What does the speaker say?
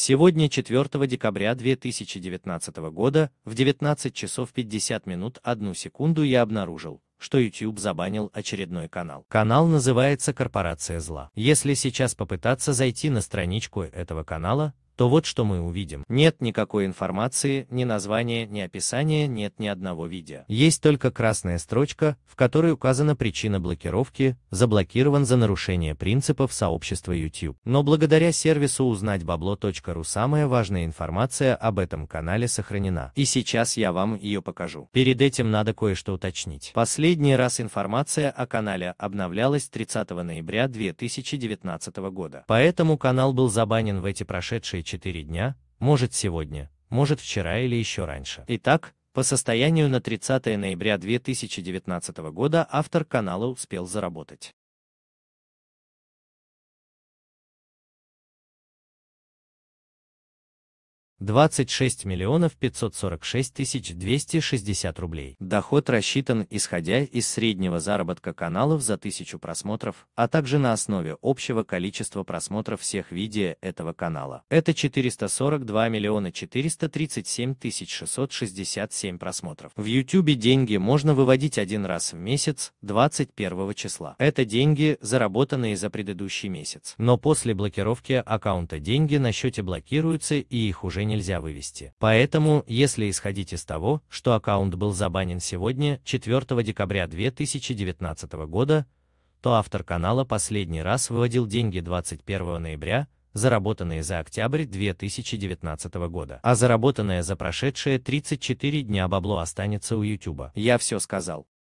Сегодня, 4 декабря 2019 года, в 19 часов 50 минут 1 секунду я обнаружил, что YouTube забанил очередной канал. Канал называется «Корпорация зла». Если сейчас попытаться зайти на страничку этого канала, то вот что мы увидим. Нет никакой информации, ни названия, ни описания, нет ни одного видео. Есть только красная строчка, в которой указана причина блокировки, заблокирован за нарушение принципов сообщества YouTube. Но благодаря сервису узнатьбабло.ру самая важная информация об этом канале сохранена. И сейчас я вам ее покажу. Перед этим надо кое-что уточнить. Последний раз информация о канале обновлялась 30 ноября 2019 года. Поэтому канал был забанен в эти прошедшие 4 дня, может сегодня, может вчера или еще раньше. Итак, по состоянию на 30 ноября 2019 года автор канала успел заработать 26 миллионов 546 тысяч 260 рублей. Доход рассчитан исходя из среднего заработка каналов за тысячу просмотров, а также на основе общего количества просмотров всех видео этого канала. Это 442 миллиона 437 тысяч 667 просмотров. В YouTube деньги можно выводить один раз в месяц, 21 числа. Это деньги, заработанные за предыдущий месяц. Но после блокировки аккаунта деньги на счете блокируются и их уже нельзя вывести. Поэтому, если исходить из того, что аккаунт был забанен сегодня, 4 декабря 2019 года, то автор канала последний раз выводил деньги 21 ноября, заработанные за октябрь 2019 года. А заработанное за прошедшие 34 дня бабло останется у YouTube. Я все сказал.